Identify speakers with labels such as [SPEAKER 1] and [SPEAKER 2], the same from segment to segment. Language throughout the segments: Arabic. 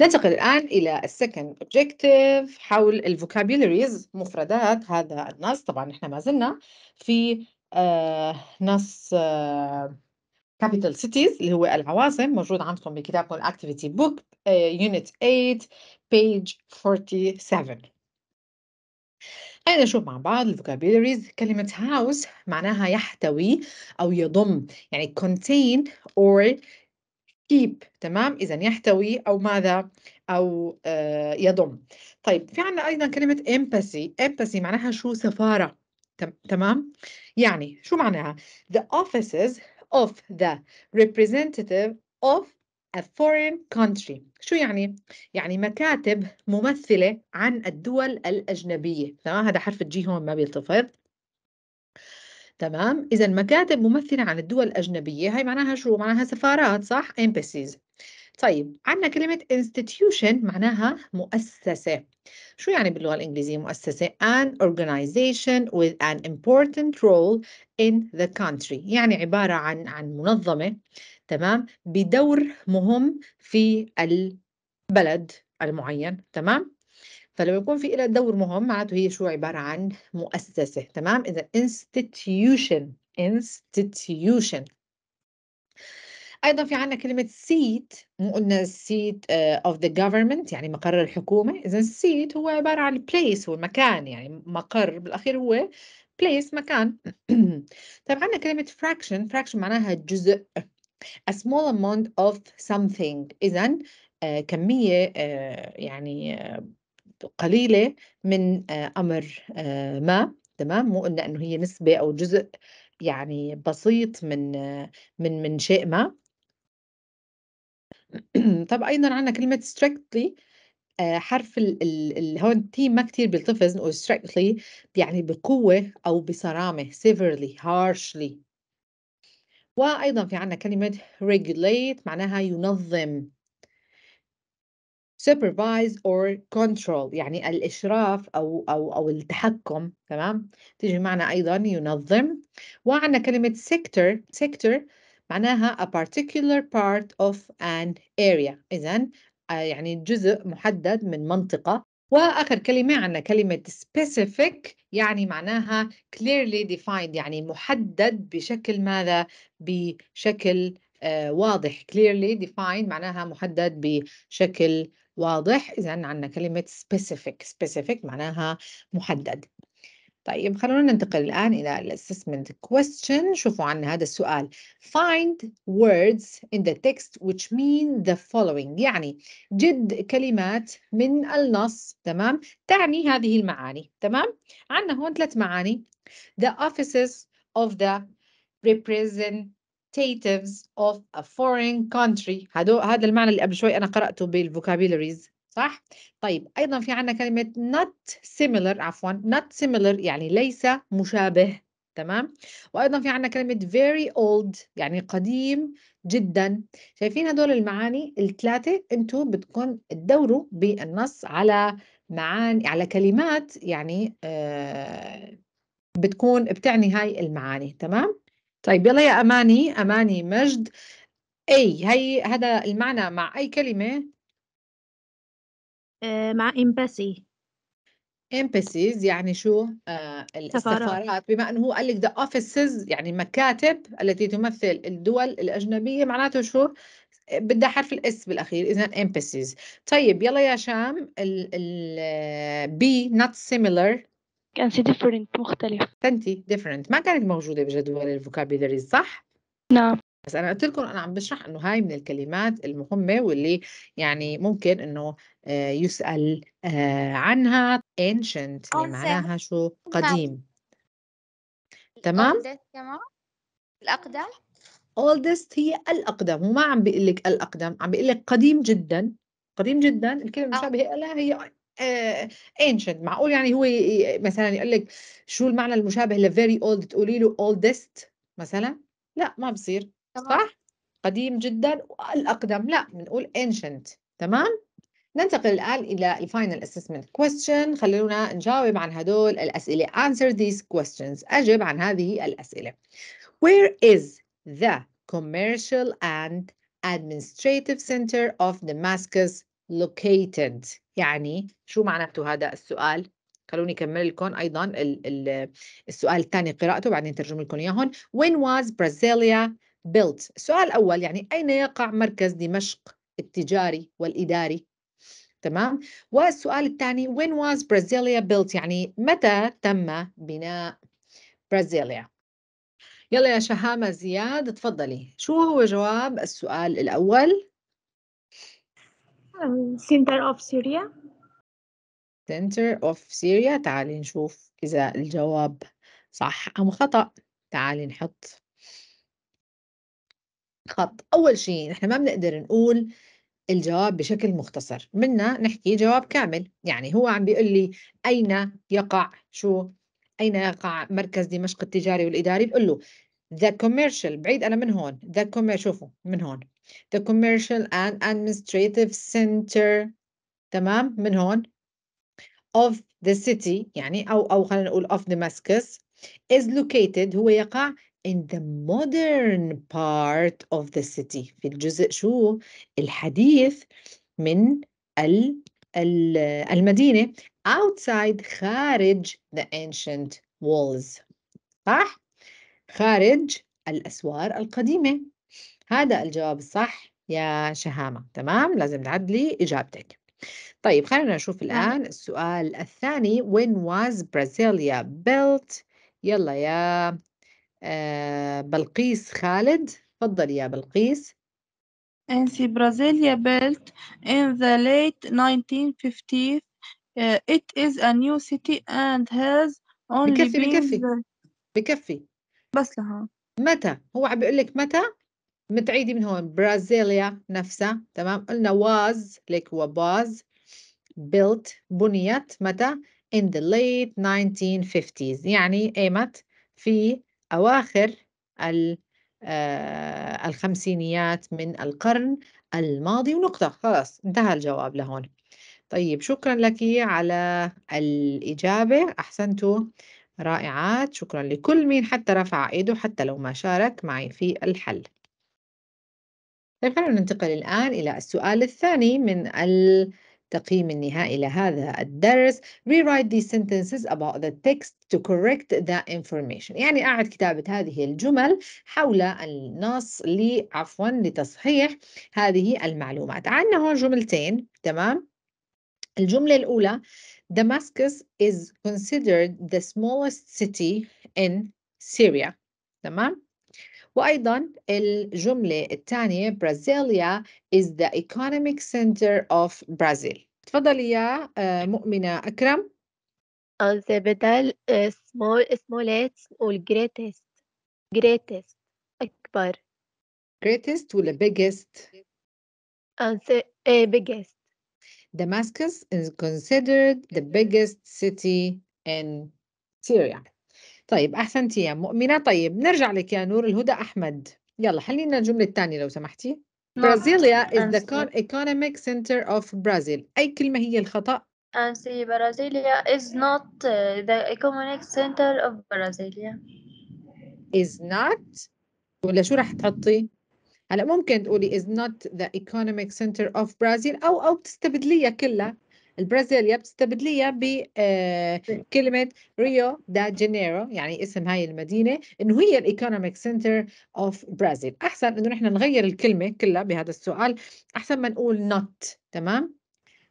[SPEAKER 1] ننتقل الآن إلى السكند objective حول الفوكابيلاريز مفردات هذا النص طبعا إحنا ما زلنا في آه نص آه capital cities اللي هو العواصم موجود عندكم بكتابكم الاكتيفيتي بوك يونت 8 بيج 47 خلينا نشوف مع بعض الفوكابيلاريز كلمة هاوس معناها يحتوي أو يضم يعني contain or keep تمام إذا يحتوي أو ماذا أو آه، يضم طيب في عنا أيضا كلمة empathy empathy معناها شو سفارة تمام يعني شو معناها the offices of the representative of a foreign country شو يعني؟ يعني مكاتب ممثلة عن الدول الأجنبية تمام هذا حرف الجي هون ما بيلتفظ تمام اذا مكاتب ممثله عن الدول الاجنبيه هي معناها شو معناها سفارات صح امبسيز طيب عندنا كلمة institution معناها مؤسسة شو يعني باللغة الإنجليزية مؤسسة an organization with an important role in the country يعني عبارة عن عن منظمة تمام بدور مهم في البلد المعين تمام فلما يكون في لها دور مهم معناته هي شو عبارة عن مؤسسة تمام إذا institution institution ايضا في عندنا كلمه سيت مو قلنا سيت اوف ذا government يعني مقر الحكومه اذا seat هو عباره عن بليس هو مكان يعني مقر بالاخير هو بليس مكان طيب عندنا كلمه fraction fraction معناها جزء a small amount of something اذا آه كميه آه يعني آه قليلة من آه، أمر آه، ما تمام مو قلنا انه هي نسبه او جزء يعني بسيط من آه، من من شيء ما طب ايضا عندنا كلمه strictly حرف ال هون تي ما كثير بيلتفظ نقول strictly يعني بقوه او بصرامه severely harshly وايضا في عندنا كلمه regulate معناها ينظم supervise or control يعني الإشراف أو أو أو التحكم تمام تيجي معنا أيضا ينظم وعندنا كلمة sector sector معناها a particular part of an area إذا آه، يعني جزء محدد من منطقة وآخر كلمة عندنا كلمة specific يعني معناها clearly defined يعني محدد بشكل ماذا بشكل آه واضح clearly defined معناها محدد بشكل واضح إذا عندنا كلمة specific specific معناها محدد طيب خلونا ننتقل الآن إلى الاسسمنت question شوفوا عنا هذا السؤال find words in the text which mean the following يعني جد كلمات من النص تمام تعني هذه المعاني تمام عندنا هون ثلاث معاني the offices of the represent representatives of a foreign country هدو هذا المعنى اللي قبل شوي أنا قرأته بالفوكابيلاريز صح؟ طيب أيضا في عندنا كلمة not similar عفوا not similar يعني ليس مشابه تمام؟ وأيضا في عندنا كلمة very old يعني قديم جدا شايفين هدول المعاني الثلاثة أنتم بتكون تدوروا بالنص على معاني على كلمات يعني آه بتكون بتعني هاي المعاني تمام؟ طيب يلا يا أماني أماني مجد أي هي هذا المعنى مع أي كلمة آه، مع امباسي امباسيز يعني شو آه السفارات. السفارات بما انه هو قال لك ذا اوفيسز يعني مكاتب التي تمثل الدول الاجنبيه معناته شو بدها حرف الاس بالاخير اذا امباسيز طيب يلا يا شام بي نوت سيميلر كان سي different مختلف تنتي different ما كانت موجودة بجدول الفوكابيلري صح؟ نعم بس انا قلت لكم انا عم بشرح انه هاي من الكلمات المهمه واللي يعني ممكن انه آه، يسال آه، عنها ancient اللي يعني معناها شو قديم تمام الاقدم oldest هي الاقدم وما عم بيقول لك الاقدم عم بيقول لك قديم جدا قديم جدا الكلمه المشابهه لها هي آه، ancient معقول يعني هو مثلا يقول لك شو المعنى المشابه لفيري اولد تقولي له oldest مثلا لا ما بصير صح قديم جدا والاقدم لا بنقول ancient تمام ننتقل الآن إلى الفاينل اسسمنت كويستشن خلونا نجاوب عن هدول الأسئلة answer these questions أجب عن هذه الأسئلة where is the commercial and administrative center of Damascus located يعني شو معناته هذا السؤال خلوني كمل لكم ايضا السؤال الثاني قراءته بعدين ترجم لكم اياهم when was Brasilia built السؤال الاول يعني اين يقع مركز دمشق التجاري والاداري تمام والسؤال الثاني when was Brasilia built يعني متى تم بناء برازيليا يلا يا شهامة زياد تفضلي شو هو جواب السؤال الأول center of Syria center of Syria تعالي نشوف إذا الجواب صح أم خطأ تعالي نحط خط أول شيء نحن ما بنقدر نقول الجواب بشكل مختصر منا نحكي جواب كامل يعني هو عم بيقول لي أين يقع شو أين يقع مركز دمشق التجاري والإداري بقول له The commercial بعيد أنا من هون the commercial شوفوا من هون the commercial and administrative center تمام من هون of the city يعني أو أو خلينا نقول of Damascus is located هو يقع in the modern part of the city في الجزء شو الحديث من ال ال المدينة outside خارج the ancient walls صح؟ خارج الأسوار القديمة هذا الجواب الصح يا شهامة تمام لازم تعدلي إجابتك طيب خلينا نشوف الآن السؤال الثاني when was Brasilia built يلا يا آه، بلقيس خالد تفضلي يا بلقيس سي برازيليا built in the late 1950s uh, it is a new city and has only بكفي بكفي the... بكفي بس لها متى هو عم بيقول لك متى متعيدي من هون برازيليا نفسها تمام قلنا was لك هو باز built بنيت متى in the late 1950s يعني ايمت في أواخر ال آه الخمسينيات من القرن الماضي ونقطة خلاص انتهى الجواب لهون طيب شكرا لك على الإجابة أحسنتوا رائعات شكرا لكل مين حتى رفع ايده حتى لو ما شارك معي في الحل طيب خلينا ننتقل الآن إلى السؤال الثاني من التقييم النهائي لهذا الدرس Rewrite these sentences about the text to correct the information يعني أعد كتابة هذه الجمل حول النص عفوا لتصحيح هذه المعلومات عندنا هون جملتين تمام الجملة الأولى Damascus is considered the smallest city in do تمام وأيضا الجملة الثانية Brasilia is the economic center of Brazil تفضلي يا مؤمنة أكرم On the بدل small smallest or greatest greatest أكبر greatest ولا biggest On the biggest eh, Damascus is considered the biggest city in Syria. طيب أحسنت يا مؤمنة طيب نرجع لك يا نور الهدى أحمد يلا حلينا الجملة الثانية لو سمحتي نعم، برازيليا is the economic center of Brazil أي كلمة هي الخطأ؟ أنسي برازيليا is not uh, the economic center of Brazil is not ولا شو راح تحطي؟ هلا ممكن تقولي is not the economic center of Brazil أو أو بتستبدليها كلها البرازيليا بتستبدليها بكلمة ريو دا جانيرو يعني اسم هاي المدينة إنه هي الإيكونوميك سنتر أوف برازيل أحسن إنه نحن نغير الكلمة كلها بهذا السؤال أحسن ما نقول not تمام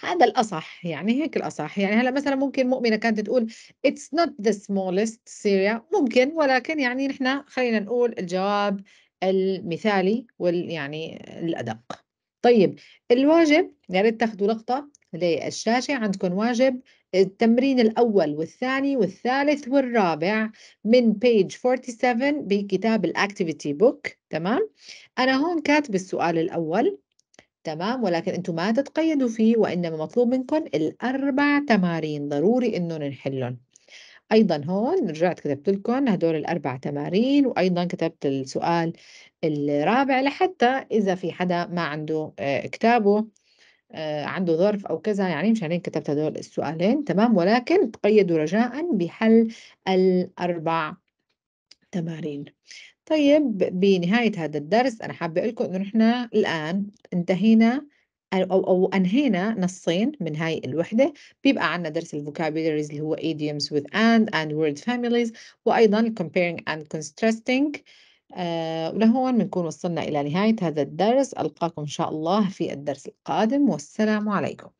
[SPEAKER 1] هذا الأصح يعني هيك الأصح يعني هلا مثلا ممكن مؤمنة كانت تقول it's not the smallest سيريا ممكن ولكن يعني نحن خلينا نقول الجواب المثالي وال يعني الأدق طيب الواجب يا ريت تاخذوا لقطة للشاشة عندكم واجب التمرين الأول والثاني والثالث والرابع من بيج 47 بكتاب الأكتيفيتي بوك تمام أنا هون كاتب السؤال الأول تمام ولكن أنتم ما تتقيدوا فيه وإنما مطلوب منكم الأربع تمارين ضروري إنه نحلهم أيضًا هون رجعت كتبت لكم هدول الاربع تمارين، وأيضًا كتبت السؤال الرابع لحتى إذا في حدا ما عنده آه، كتابه آه، عنده ظرف أو كذا يعني مشان هيك كتبت هدول السؤالين تمام، ولكن تقيّدوا رجاءً بحل الاربع تمارين. طيب بنهاية هذا الدرس أنا حابة أقول لكم إنه نحن الآن انتهينا أو, أو أنهينا نصين من هاي الوحدة بيبقى عندنا درس الفوكابيلاريز اللي هو idioms with and and word families وأيضا comparing and contrasting آه ولهون بنكون وصلنا إلى نهاية هذا الدرس ألقاكم إن شاء الله في الدرس القادم والسلام عليكم